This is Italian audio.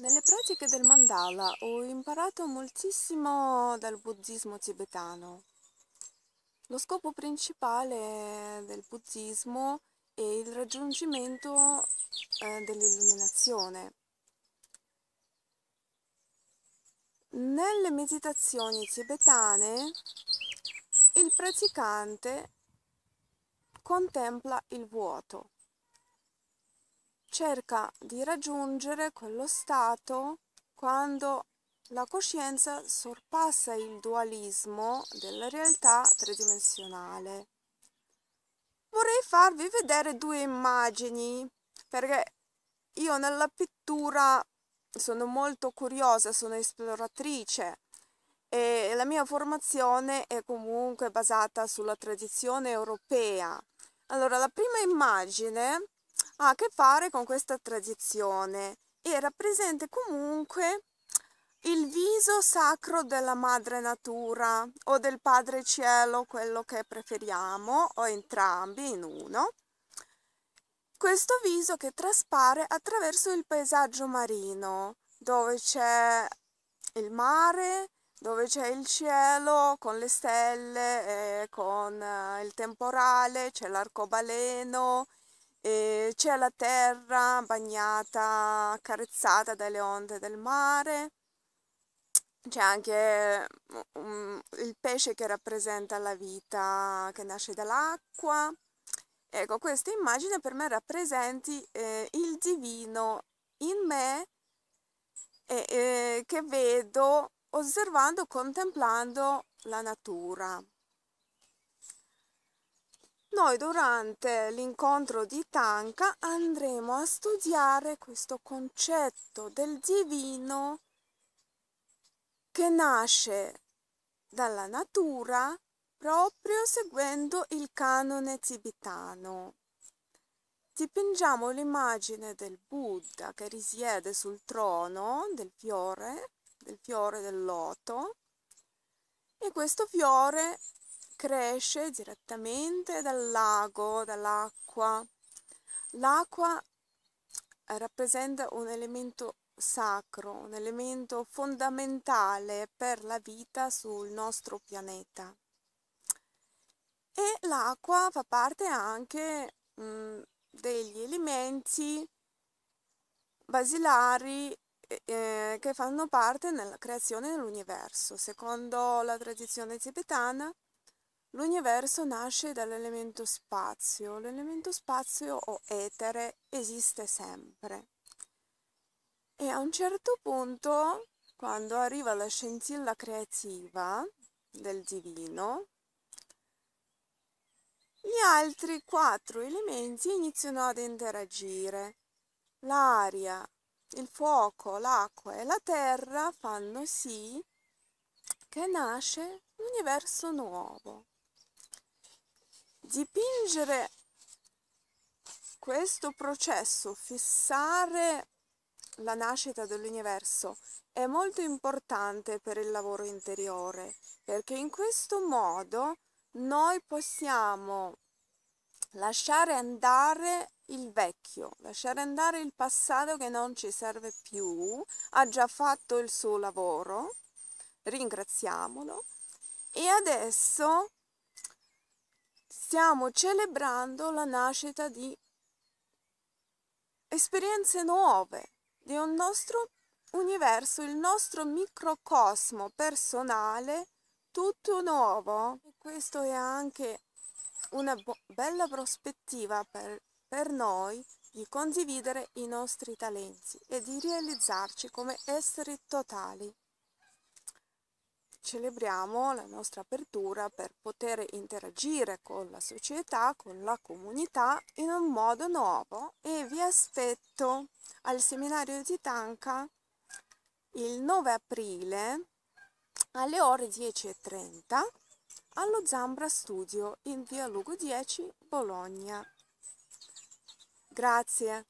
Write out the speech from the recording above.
Nelle pratiche del mandala ho imparato moltissimo dal buddismo tibetano. Lo scopo principale del buddismo è il raggiungimento eh, dell'illuminazione. Nelle meditazioni tibetane il praticante contempla il vuoto cerca di raggiungere quello stato quando la coscienza sorpassa il dualismo della realtà tridimensionale. Vorrei farvi vedere due immagini perché io nella pittura sono molto curiosa, sono esploratrice e la mia formazione è comunque basata sulla tradizione europea. Allora, la prima immagine ha a che fare con questa tradizione e rappresenta comunque il viso sacro della madre natura o del padre cielo, quello che preferiamo, o entrambi in uno. Questo viso che traspare attraverso il paesaggio marino, dove c'è il mare, dove c'è il cielo con le stelle, e eh, con eh, il temporale, c'è l'arcobaleno, c'è la terra bagnata, accarezzata dalle onde del mare, c'è anche um, il pesce che rappresenta la vita che nasce dall'acqua. Ecco, questa immagine per me rappresenti eh, il divino in me eh, eh, che vedo osservando, contemplando la natura. Noi durante l'incontro di Tanka andremo a studiare questo concetto del divino che nasce dalla natura proprio seguendo il canone tibetano. Dipingiamo l'immagine del Buddha che risiede sul trono del fiore, del fiore del loto, e questo fiore cresce direttamente dal lago, dall'acqua. L'acqua eh, rappresenta un elemento sacro, un elemento fondamentale per la vita sul nostro pianeta. E l'acqua fa parte anche mh, mm, degli elementi basilari eh, che fanno parte nella creazione dell'universo. Secondo la tradizione tibetana, L'universo nasce dall'elemento spazio. L'elemento spazio o etere esiste sempre. E a un certo punto, quando arriva la scintilla creativa del divino, gli altri quattro elementi iniziano ad interagire. L'aria, il fuoco, l'acqua e la terra fanno sì che nasce un universo nuovo dipingere questo processo, fissare la nascita dell'universo è molto importante per il lavoro interiore, perché in questo modo noi possiamo lasciare andare il vecchio, lasciare andare il passato che non ci serve più, ha già fatto il suo lavoro, ringraziamolo e adesso stiamo celebrando la nascita di esperienze nuove, di un nostro universo, il nostro microcosmo personale, tutto nuovo. E questo è anche una bella prospettiva per, per noi di condividere i nostri talenti e di realizzarci come esseri totali celebriamo la nostra apertura per poter interagire con la società, con la comunità in un modo nuovo e vi aspetto al seminario di Tanca il 9 aprile alle ore 10.30 allo Zambra Studio in via Lugo 10 Bologna. Grazie.